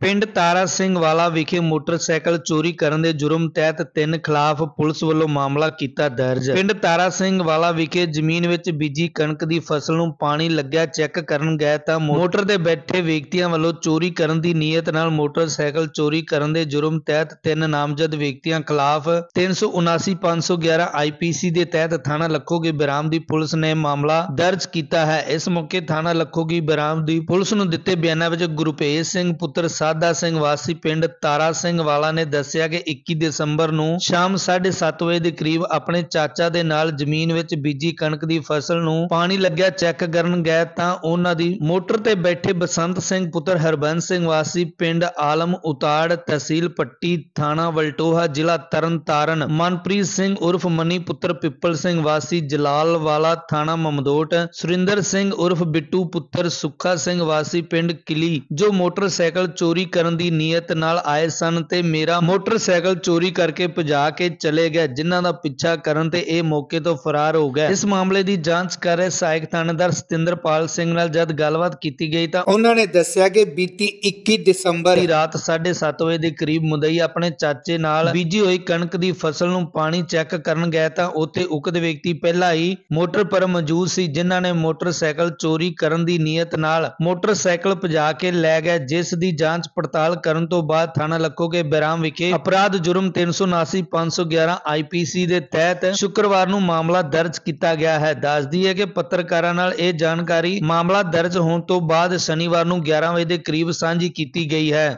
ਪਿੰਡ ਤਾਰਾ ਸਿੰਘ ਵਾਲਾ ਵਿਖੇ ਮੋਟਰਸਾਈਕਲ ਚੋਰੀ ਕਰਨ ਦੇ ਜੁਰਮ ਤਹਿਤ ਤਿੰਨ ਖਿਲਾਫ ਪੁਲਿਸ ਵੱਲੋਂ ਮਾਮਲਾ ਕੀਤਾ ਦਰਜ ਪਿੰਡ ਤਾਰਾ ਸਿੰਘ ਵਾਲਾ ਵਿਖੇ ਜ਼ਮੀਨ ਵਿੱਚ ਬੀਜੀ ਕਣਕ ਦੀ ਫਸਲ ਨੂੰ ਪਾਣੀ ਲੱਗਿਆ ਚੈੱਕ ਕਰਨ ਗਏ ਤਾਂ ਮੋਟਰ ਦੇ ਬੈਠੇ ਵਿਅਕਤੀਆਂ ਵੱਲੋਂ ਚੋਰੀ ਕਰਨ ਦੀ ਨੀਅਤ ਨਾਲ ਮੋਟਰਸਾਈਕਲ ਚੋਰੀ ਕਰਨ ਦੇ ਜੁਰਮ ਤਹਿਤ ਤਿੰਨ ਨਾਮਜ਼ਦ ਵਿਅਕਤੀਆਂ ਖਿਲਾਫ 379511 ਆਈਪੀਸੀ ਦੇ ਤਹਿਤ ਥਾਣਾ ਲੱਖੋਗੀ ਬਰਾਮ ਦੀ ਪੁਲਿਸ ਨੇ ਮਾਮਲਾ ਦਰਜ ਕੀਤਾ ਹੈ ਇਸ ਮੌਕੇ ਥਾਣਾ ਲੱਖੋਗੀ ਬਰਾਮ ਦੀ ਪੁਲਿਸ ਨੂੰ ਦਿੱਤੇ ਬਿਆਨਾਂ ਵਿੱਚ ਗੁਰਪੇਸ਼ ਸਿੰਘ ਪੁੱਤਰ ਸਾਦਾ ਸਿੰਘ ਵਾਸੀ ਪਿੰਡ ਤਾਰਾ ਸਿੰਘ ਵਾਲਾ ਨੇ ਦੱਸਿਆ ਕਿ 21 ਦਸੰਬਰ ਨੂੰ ਸ਼ਾਮ 7:30 ਵਜੇ ਦੇ ਕਰੀਬ ਆਪਣੇ ਚਾਚਾ ਦੇ ਨਾਲ ਜ਼ਮੀਨ ਵਿੱਚ ਬੀਜੀ ਕਣਕ ਦੀ ਫਸਲ ਨੂੰ ਪਾਣੀ ਲੱਗਿਆ ਚੈੱਕ ਕਰਨ ਗਏ ਤਾਂ ਉਹਨਾਂ ਦੀ ਮੋਟਰ ਤੇ ਬੈਠੇ ਬਸੰਤ ਸਿੰਘ ਪੁੱਤਰ ਹਰਬੰਸ ਸਿੰਘ ਵਾਸੀ ਪਿੰਡ ਆਲਮ ਉਤਾੜ ਤਹਿਸੀਲ ਪੱਟੀ ਥਾਣਾ ਵਲਟੋਹਾ ਜ਼ਿਲ੍ਹਾ ਤਰਨਤਾਰਨ ਮਨਪ੍ਰੀਤ ਸਿੰਘ ਉਰਫ ਮਨੀ ਪੁੱਤਰ ਪਿੱਪਲ ਸਿੰਘ ਵਾਸੀ ਜਲਾਲ ਵਾਲਾ ਥਾਣਾ ਮਮਦੋਟ ਸੁਰਿੰਦਰ ਸਿੰਘ ਉਰਫ ਬਿੱਟੂ ਪੁੱਤਰ ਸੁੱਖਾ ਸਿੰਘ ਵਾਸੀ ਪਿੰਡ ਕਿਲੀ ਜੋ ਮੋਟਰਸਾਈਕਲ ਚੋਰੀ ਚੋਰੀ ਕਰਨ ਦੀ ਨੀਅਤ ਨਾਲ ਆਏ ਸਨ ਤੇ ਮੇਰਾ ਮੋਟਰਸਾਈਕਲ ਚੋਰੀ ਕਰਕੇ ਭਜਾ ਕੇ ਚਲੇ ਗਏ ਜਿਨ੍ਹਾਂ ਦਾ ਪਿੱਛਾ ਕਰਨ ਤੇ ਇਹ ਮੌਕੇ ਤੋਂ ਫਰਾਰ ਹੋ ਗਏ ਇਸ ਮਾਮਲੇ ਦੀ ਜਾਂਚ ਕਰ ਰਹੇ ਸਹਾਇਕ ਥਾਣੇਦਾਰ ਸਤਿੰਦਰਪਾਲ ਸਿੰਘ ਨਾਲ ਜਦ ਗੱਲਬਾਤ ਕੀਤੀ ਗਈ ਤਾਂ ਉਹਨਾਂ ਨੇ ਦੱਸਿਆ ਕਿ ਬੀਤੀ 21 ਦਸੰਬਰ ਦੀ ਰਾਤ 7:30 ਵਜੇ ਦੇ ਕਰੀਬ ਮੁੰਦਈ ਆਪਣੇ ਚਾਚੇ ਨਾਲ ਬੀਜੀ ਹੋਈ ਕਣਕ ਦੀ ਫਸਲ ਨੂੰ ਪਾਣੀ ਚੈੱਕ ਕਰਨ ਗਏ ਤਾਂ ਉੱਥੇ ਉਕਤ ਵਿਅਕਤੀ ਪਹਿਲਾਂ ਹੀ ਮੋਟਰ ਪਰ ਮੌਜੂਦ ਸੀ ਜਿਨ੍ਹਾਂ ਨੇ ਮੋਟਰਸਾਈਕਲ ਚੋਰੀ ਕਰਨ ਦੀ ਨੀਅਤ ਨਾਲ ਮੋਟਰਸਾਈਕਲ ਭਜਾ ਕੇ ਲੈ ਗਏ ਜਿਸ ਦੀ ਜਾਂਚ ਪੜਤਾਲ ਕਰਨ ਤੋਂ ਬਾਅਦ ਥਾਣਾ ਕੇ ਬੈਰਾਮ ਵਿਖੇ ਅਪਰਾਧ ਜੁਰਮ 379 511 ਆਈਪੀਸੀ ਦੇ ਤਹਿਤ ਸ਼ੁੱਕਰਵਾਰ ਨੂੰ ਮਾਮਲਾ ਦਰਜ ਕੀਤਾ ਗਿਆ ਹੈ ਦੱਸਦੀ ਹੈ ਕਿ ਪੱਤਰਕਾਰਾਂ ਨਾਲ ਇਹ ਜਾਣਕਾਰੀ ਮਾਮਲਾ ਦਰਜ ਹੋਣ ਤੋਂ ਬਾਅਦ ਸ਼ਨੀਵਾਰ ਨੂੰ 11 ਵਜੇ ਦੇ ਕਰੀਬ ਸਾਂਝੀ ਕੀਤੀ ਗਈ ਹੈ